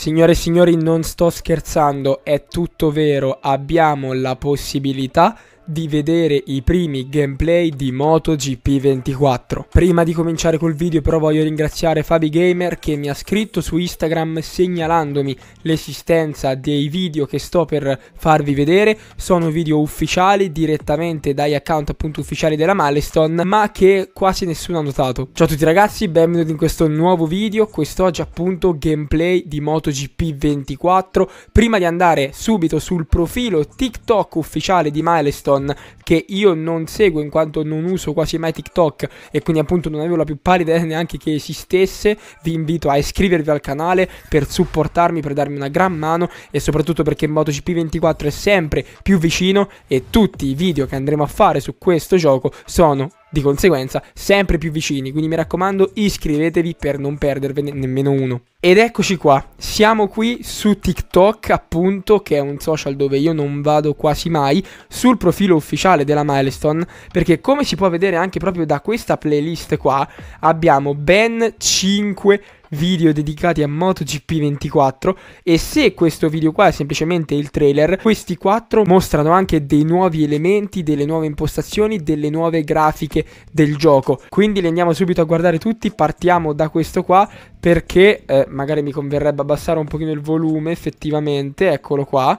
Signore e signori, non sto scherzando, è tutto vero, abbiamo la possibilità di vedere i primi gameplay di MotoGP 24. Prima di cominciare col video però voglio ringraziare Fabi Gamer che mi ha scritto su Instagram segnalandomi l'esistenza dei video che sto per farvi vedere. Sono video ufficiali direttamente dai account appunto ufficiali della Milestone ma che quasi nessuno ha notato. Ciao a tutti ragazzi, benvenuti in questo nuovo video. Quest'oggi appunto gameplay di MotoGP 24. Prima di andare subito sul profilo TikTok ufficiale di Milestone Amazon che io non seguo in quanto non uso quasi mai TikTok e quindi appunto non avevo la più pallida idea neanche che esistesse, vi invito a iscrivervi al canale per supportarmi, per darmi una gran mano e soprattutto perché MotoGP24 è sempre più vicino e tutti i video che andremo a fare su questo gioco sono di conseguenza sempre più vicini, quindi mi raccomando iscrivetevi per non perdervene nemmeno uno. Ed eccoci qua, siamo qui su TikTok appunto, che è un social dove io non vado quasi mai, sul profilo ufficiale della Milestone, perché come si può vedere anche proprio da questa playlist qua, abbiamo ben 5 video dedicati a MotoGP24 e se questo video qua è semplicemente il trailer, questi quattro mostrano anche dei nuovi elementi, delle nuove impostazioni, delle nuove grafiche del gioco. Quindi li andiamo subito a guardare tutti, partiamo da questo qua perché eh, magari mi converrebbe abbassare un pochino il volume effettivamente, eccolo qua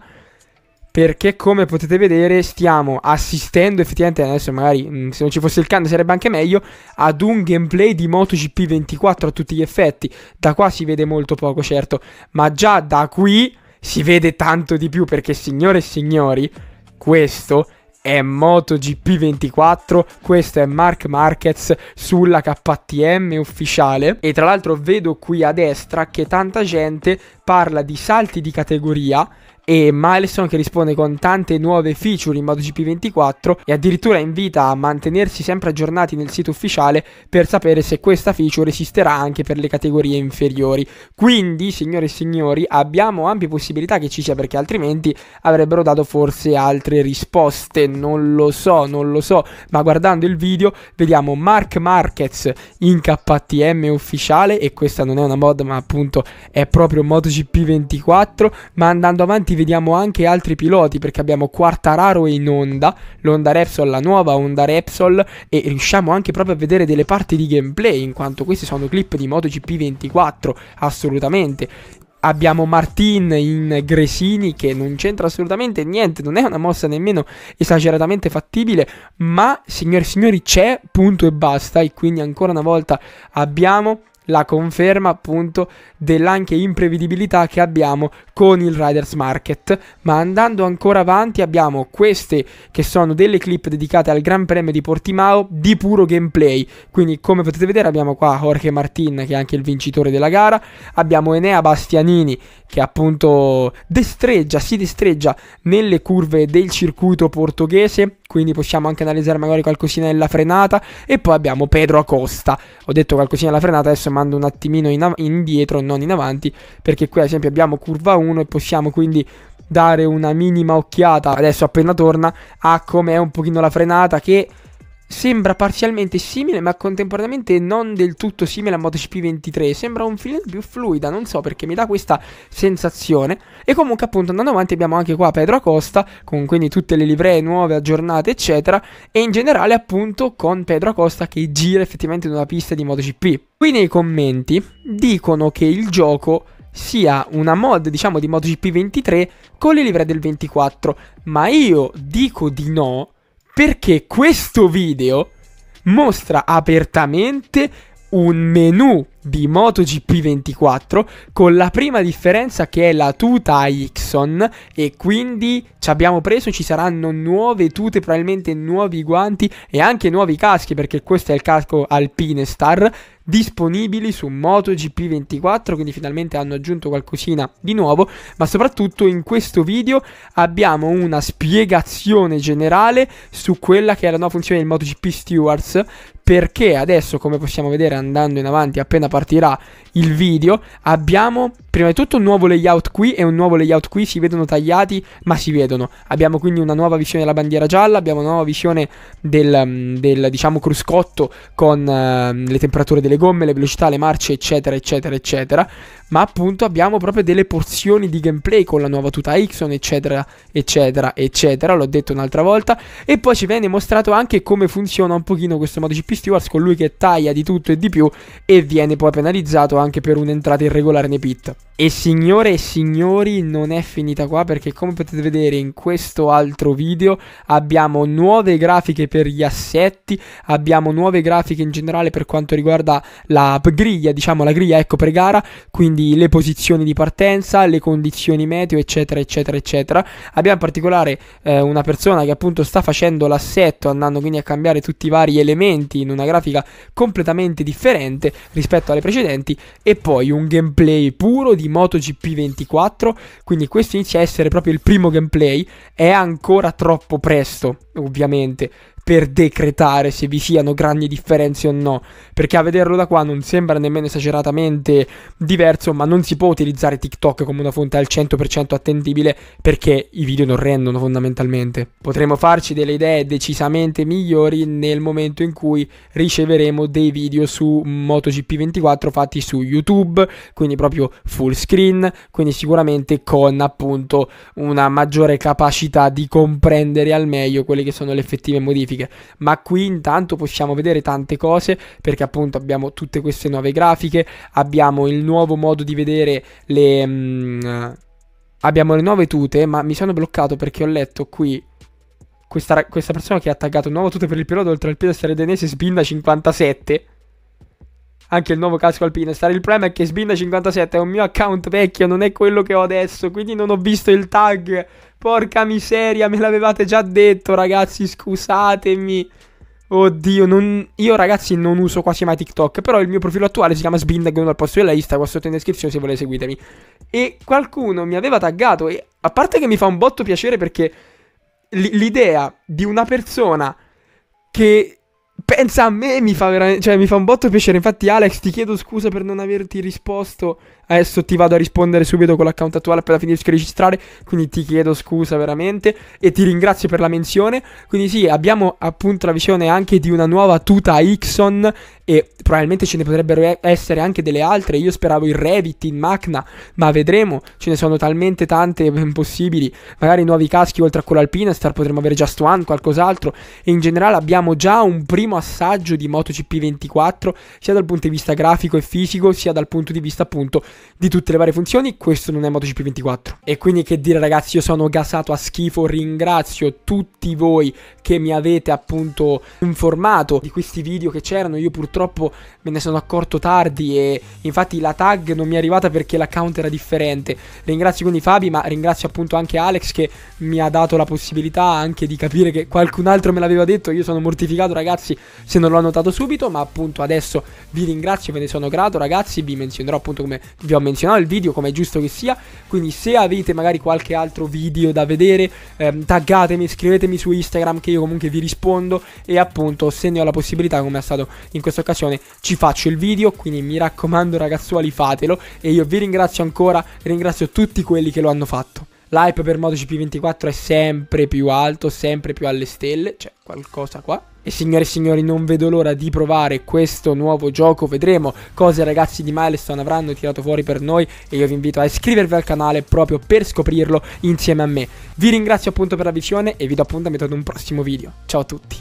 perché come potete vedere stiamo assistendo effettivamente adesso magari mm, se non ci fosse il can sarebbe anche meglio ad un gameplay di MotoGP 24 a tutti gli effetti da qua si vede molto poco certo ma già da qui si vede tanto di più perché signore e signori questo è MotoGP 24, questo è Mark Marquez sulla KTM ufficiale e tra l'altro vedo qui a destra che tanta gente parla di salti di categoria e Milestone che risponde con tante nuove feature in modo gp 24 e addirittura invita a mantenersi sempre aggiornati nel sito ufficiale per sapere se questa feature esisterà anche per le categorie inferiori. Quindi, signore e signori, abbiamo ampie possibilità che ci sia perché altrimenti avrebbero dato forse altre risposte, non lo so, non lo so, ma guardando il video vediamo Mark Marquez in KTM ufficiale e questa non è una mod ma appunto è proprio MotoGP 24, ma andando avanti davanti vediamo anche altri piloti perché abbiamo Quartararo in onda, l'onda Repsol, la nuova onda Repsol e riusciamo anche proprio a vedere delle parti di gameplay in quanto questi sono clip di MotoGP 24 assolutamente abbiamo Martin in Gresini che non c'entra assolutamente niente, non è una mossa nemmeno esageratamente fattibile, ma signori e signori c'è, punto e basta, e quindi ancora una volta abbiamo la conferma appunto dell'anche imprevedibilità che abbiamo con il Riders Market. Ma andando ancora avanti abbiamo queste che sono delle clip dedicate al Gran Premio di Portimao di puro gameplay. Quindi come potete vedere abbiamo qua Jorge Martin che è anche il vincitore della gara, abbiamo Enea Bastianini che appunto destreggia, si destreggia nelle curve del circuito portoghese, quindi possiamo anche analizzare magari qualcosina nella frenata e poi abbiamo Pedro Acosta. Ho detto qualcosina nella frenata, adesso mando un attimino in av- indietro, non in avanti, perché qui ad esempio abbiamo curva 1 e possiamo quindi dare una minima occhiata adesso appena torna a com'è un pochino la frenata che sembra parzialmente simile ma contemporaneamente non del tutto simile a MotoGP 23, sembra un film più fluida, non so perché mi dà questa sensazione e comunque appunto andando avanti abbiamo anche qua Pedro Acosta con quindi tutte le livree nuove, aggiornate eccetera e in generale appunto con Pedro Acosta che gira effettivamente in una pista di MotoGP. Qui nei commenti dicono che il gioco sia una mod diciamo di MotoGP 23 con le livree del 24 ma io dico di no perché questo video mostra apertamente un menu di MotoGP24 con la prima differenza che è la tuta Ixon e quindi ci abbiamo preso ci saranno nuove tute probabilmente nuovi guanti e anche nuovi caschi perché questo è il casco Alpine Star disponibili su MotoGP24 quindi finalmente hanno aggiunto qualcosina di nuovo ma soprattutto in questo video abbiamo una spiegazione generale su quella che è la nuova funzione del MotoGP Stewards perché adesso come possiamo vedere andando in avanti appena partirà il video, abbiamo Prima di tutto un nuovo layout qui e un nuovo layout qui, si vedono tagliati ma si vedono. Abbiamo quindi una nuova visione della bandiera gialla, abbiamo una nuova visione del, mm, del diciamo, cruscotto con uh, le temperature delle gomme, le velocità, le marce eccetera eccetera eccetera. Ma appunto abbiamo proprio delle porzioni di gameplay con la nuova tuta Ixon eccetera eccetera eccetera, l'ho detto un'altra volta. E poi ci viene mostrato anche come funziona un pochino questo modo GP Stewards con lui che taglia di tutto e di più e viene poi penalizzato anche per un'entrata irregolare nei pit. E signore e signori non è finita qua perché come potete vedere in questo altro video abbiamo nuove grafiche per gli assetti, abbiamo nuove grafiche in generale per quanto riguarda la griglia, diciamo la griglia ecco per gara, quindi le posizioni di partenza, le condizioni meteo eccetera eccetera eccetera. Abbiamo in particolare eh, una persona che appunto sta facendo l'assetto andando quindi a cambiare tutti i vari elementi in una grafica completamente differente rispetto alle precedenti e poi un gameplay puro solo di MotoGP 24, quindi questo inizia a essere proprio il primo gameplay, è ancora troppo presto, ovviamente, per decretare se vi siano grandi differenze o no, perché a vederlo da qua non sembra nemmeno esageratamente diverso, ma non si può utilizzare TikTok come una fonte al 100% attendibile perché i video non rendono fondamentalmente. Potremmo farci delle idee decisamente migliori nel momento in cui riceveremo dei video su MotoGP24 fatti su YouTube, quindi proprio full screen, quindi sicuramente con appunto una maggiore capacità di comprendere al meglio quelle che sono le effettive modifiche grafiche, ma qui intanto possiamo vedere tante cose perché appunto abbiamo tutte queste nuove grafiche, abbiamo il nuovo modo di vedere le... Mh, mm, abbiamo le nuove tute, ma mi sono bloccato perché ho letto qui questa, questa persona che ha taggato nuovo tute per il pilota oltre al piede Denese Sbinda 57 anche il nuovo casco alpino. Stare il problema è che Sbinda57 è un mio account vecchio, non è quello che ho adesso, quindi non ho visto il tag. Porca miseria, me l'avevate già detto, ragazzi, scusatemi. Oddio, non... io ragazzi non uso quasi mai TikTok, però il mio profilo attuale si chiama Sbindagon al posto della lista, qua sotto in descrizione se volete seguitemi. E qualcuno mi aveva taggato e a parte che mi fa un botto piacere perché l'idea di una persona che Pensa a me, mi fa, vera- cioè, mi fa un botto piacere. Infatti, Alex, ti chiedo scusa per non averti risposto. Adesso ti vado a rispondere subito con l'account attuale appena finisco di registrare. Quindi ti chiedo scusa veramente. E ti ringrazio per la menzione. Quindi, sì, abbiamo appunto la visione anche di una nuova tuta Ixon e probabilmente ce ne potrebbero essere anche delle altre. Io speravo in Revit in Macna, ma vedremo, ce ne sono talmente tante possibili. Magari nuovi caschi oltre a quello Alpinestar, potremmo avere Just One, qualcos'altro e in generale abbiamo già un primo assaggio di MotoGP 24 sia dal punto di vista grafico e fisico, sia dal punto di vista appunto di tutte le varie funzioni. Questo non è MotoGP 24. E quindi che dire ragazzi, io sono gasato a schifo, ringrazio tutti voi che mi avete appunto informato di questi video che c'erano. Io purtroppo purtroppo me ne sono accorto tardi e infatti la tag non mi è arrivata perché l'account era differente. Ringrazio quindi Fabi, ma ringrazio appunto anche Alex che mi ha dato la possibilità anche di capire che qualcun altro me l'aveva detto. Io sono mortificato ragazzi se non l'ho notato subito, ma appunto adesso vi ringrazio, ve ne sono grato ragazzi, vi menzionerò appunto come vi ho menzionato il video, come è giusto che sia. Quindi se avete magari qualche altro video da vedere, ehm, taggatemi, scrivetemi su Instagram che io comunque vi rispondo e appunto se ne ho la possibilità come è stato in questo occasione ci faccio il video, quindi mi raccomando ragazzuoli fatelo e io vi ringrazio ancora, ringrazio tutti quelli che lo hanno fatto. L'hype per MotoGP24 è sempre più alto, sempre più alle stelle, c'è qualcosa qua. E signore e signori non vedo l'ora di provare questo nuovo gioco, vedremo cosa i ragazzi di Milestone avranno tirato fuori per noi e io vi invito a iscrivervi al canale proprio per scoprirlo insieme a me. Vi ringrazio appunto per la visione e vi do appuntamento ad un prossimo video, ciao a tutti.